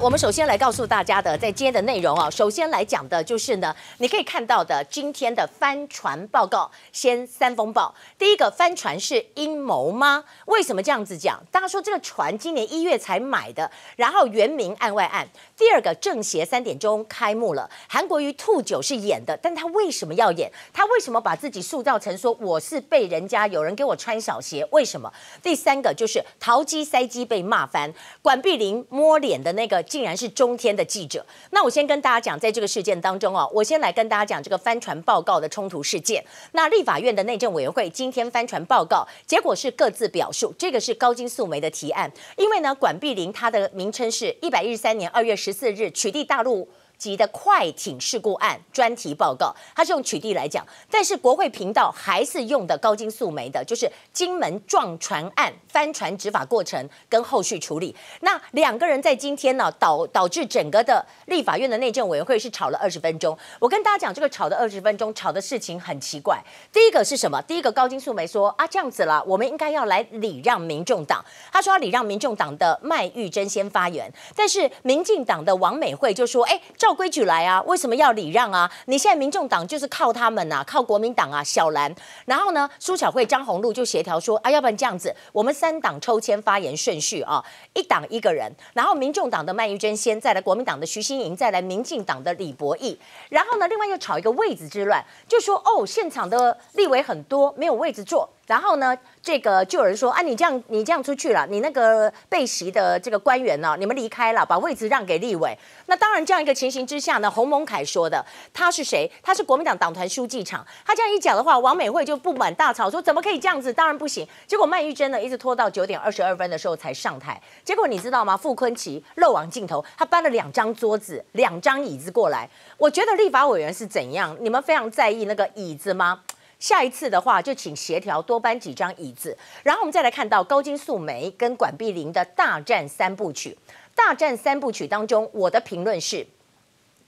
我们首先来告诉大家的，在今天的内容啊，首先来讲的就是呢，你可以看到的今天的帆船报告先三风暴。第一个帆船是阴谋吗？为什么这样子讲？大家说这个船今年一月才买的，然后原名案外案。第二个正邪三点钟开幕了，韩国瑜吐酒是演的，但他为什么要演？他为什么把自己塑造成说我是被人家有人给我穿小鞋？为什么？第三个就是淘机塞机被骂翻，管碧玲摸脸的那个。竟然是中天的记者。那我先跟大家讲，在这个事件当中啊，我先来跟大家讲这个帆船报告的冲突事件。那立法院的内政委员会今天帆船报告结果是各自表述。这个是高金素梅的提案，因为呢，管碧玲她的名称是一百一十三年二月十四日取缔大陆。级的快艇事故案专题报告，它是用取缔来讲，但是国会频道还是用的高金素梅的，就是金门撞船案、翻船执法过程跟后续处理。那两个人在今天呢导导致整个的立法院的内政委员会是吵了二十分钟。我跟大家讲，这个吵的二十分钟，吵的事情很奇怪。第一个是什么？第一个高金素梅说啊，这样子啦，我们应该要来礼让民众党。他说要礼让民众党的麦玉珍先发言，但是民进党的王美惠就说，哎照规矩来啊，为什么要礼让啊？你现在民众党就是靠他们呐，靠国民党啊，小蓝。然后呢，苏巧慧、张宏露就协调说，啊，要不然这样子，我们三党抽签发言顺序啊，一党一个人。然后民众党的曼玉珍先，再来国民党的徐新莹，再来民进党的李博义。然后呢，另外又炒一个位置之乱，就说哦，现场的立委很多，没有位置坐。然后呢，这个就有人说，啊，你这样你这样出去了，你那个被袭的这个官员呢，你们离开了，把位置让给立委。那当然，这样一个情形之下呢，洪蒙凯说的他是谁？他是国民党党团书记长。他这样一讲的话，王美惠就不满大吵，说怎么可以这样子？当然不行。结果曼玉珍呢，一直拖到九点二十二分的时候才上台。结果你知道吗？傅昆奇漏网镜头，他搬了两张桌子、两张椅子过来。我觉得立法委员是怎样？你们非常在意那个椅子吗？下一次的话，就请协调多搬几张椅子。然后我们再来看到高金素梅跟管碧玲的大战三部曲。大战三部曲当中，我的评论是：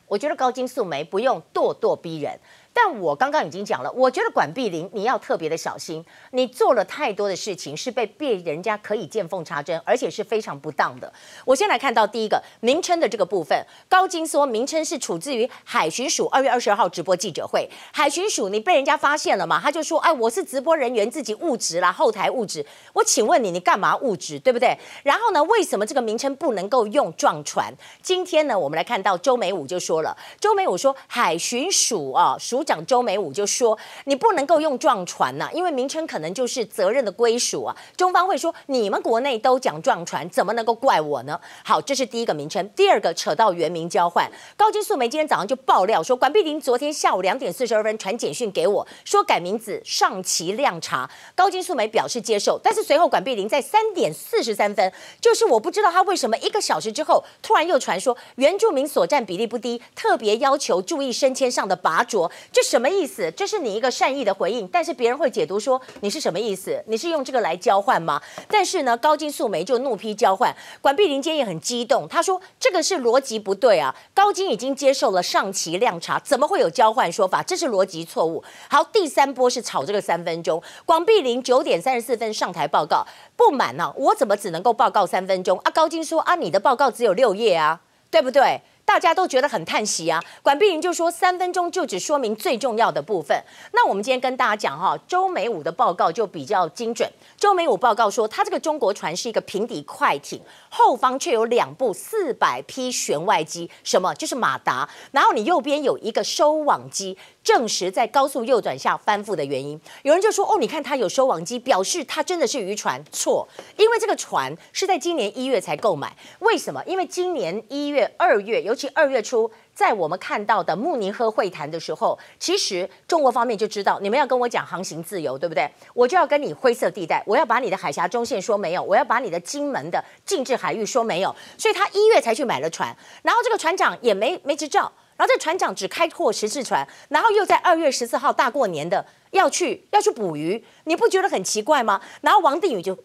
我觉得高金素梅不用咄咄逼人。但我刚刚已经讲了，我觉得管碧玲你要特别的小心，你做了太多的事情是被被人家可以见缝插针，而且是非常不当的。我先来看到第一个名称的这个部分，高金梭名称是出自于海巡署二月二十二号直播记者会，海巡署你被人家发现了嘛？他就说，哎，我是直播人员自己误植啦，后台误植。我请问你，你干嘛误植，对不对？然后呢，为什么这个名称不能够用撞船？今天呢，我们来看到周美武就说了，周美武说海巡署啊，署。主长周美武就说：“你不能够用撞船呐，因为名称可能就是责任的归属啊。”中方会说：“你们国内都讲撞船，怎么能够怪我呢？”好，这是第一个名称。第二个扯到原名交换。高金素梅今天早上就爆料说，管碧玲昨天下午两点四十二分传简讯给我说改名字上旗亮茶，高金素梅表示接受。但是随后管碧玲在三点四十三分，就是我不知道她为什么一个小时之后突然又传说原住民所占比例不低，特别要求注意升迁上的拔擢。这什么意思？这是你一个善意的回应，但是别人会解读说你是什么意思？你是用这个来交换吗？但是呢，高金素梅就怒批交换。管碧玲今天也很激动，她说这个是逻辑不对啊。高金已经接受了上期量查，怎么会有交换说法？这是逻辑错误。好，第三波是炒这个三分钟。管碧玲九点三十四分上台报告不满呢，我怎么只能够报告三分钟啊？高金说啊，你的报告只有六页啊，对不对？大家都觉得很叹息啊，管碧玲就说三分钟就只说明最重要的部分。那我们今天跟大家讲哈，周美武的报告就比较精准。周美武报告说，他这个中国船是一个平底快艇，后方却有两部四百匹旋外机，什么就是马达，然后你右边有一个收网机。证实在高速右转下翻覆的原因，有人就说哦，你看它有收网机，表示它真的是渔船。错，因为这个船是在今年一月才购买。为什么？因为今年一月、二月，尤其二月初，在我们看到的慕尼黑会谈的时候，其实中国方面就知道你们要跟我讲航行自由，对不对？我就要跟你灰色地带，我要把你的海峡中线说没有，我要把你的金门的禁制海域说没有。所以他一月才去买了船，然后这个船长也没没执照。然后这船长只开过十次船，然后又在二月十四号大过年的要去要去捕鱼，你不觉得很奇怪吗？然后王定宇就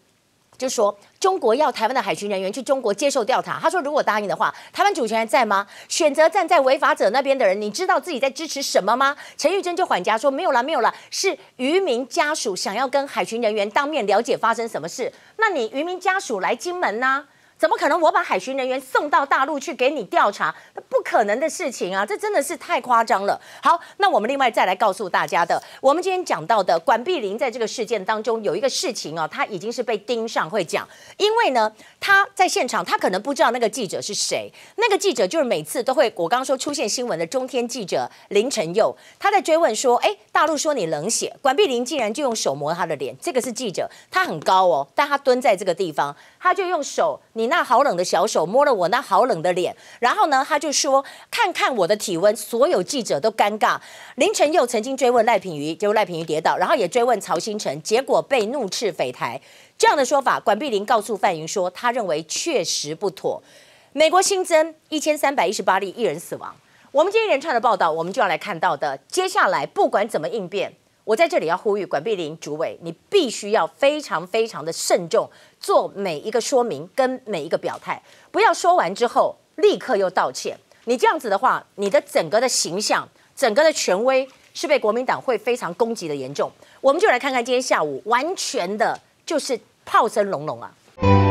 就说中国要台湾的海巡人员去中国接受调查，他说如果答应的话，台湾主权还在吗？选择站在违法者那边的人，你知道自己在支持什么吗？陈玉珍就缓家说没有了，没有了，是渔民家属想要跟海巡人员当面了解发生什么事，那你渔民家属来金门呢？怎么可能？我把海巡人员送到大陆去给你调查，那不可能的事情啊！这真的是太夸张了。好，那我们另外再来告诉大家的，我们今天讲到的管碧玲在这个事件当中有一个事情哦，她已经是被盯上。会讲，因为呢，他在现场，他可能不知道那个记者是谁。那个记者就是每次都会，我刚刚说出现新闻的中天记者林晨佑，他在追问说：“哎，大陆说你冷血，管碧玲竟然就用手摸他的脸。”这个是记者，他很高哦，但他蹲在这个地方，他就用手你。那好冷的小手摸了我那好冷的脸，然后呢，他就说：“看看我的体温。”所有记者都尴尬。林晨又曾经追问赖品瑜，结果赖品瑜跌倒，然后也追问曹星辰，结果被怒斥匪台。这样的说法，管碧林告诉范云说，他认为确实不妥。美国新增一千三百一十八例，一人死亡。我们今一连串的报道，我们就要来看到的。接下来不管怎么应变，我在这里要呼吁管碧林主委，你必须要非常非常的慎重。做每一个说明跟每一个表态，不要说完之后立刻又道歉。你这样子的话，你的整个的形象、整个的权威是被国民党会非常攻击的严重。我们就来看看今天下午，完全的就是炮声隆隆啊。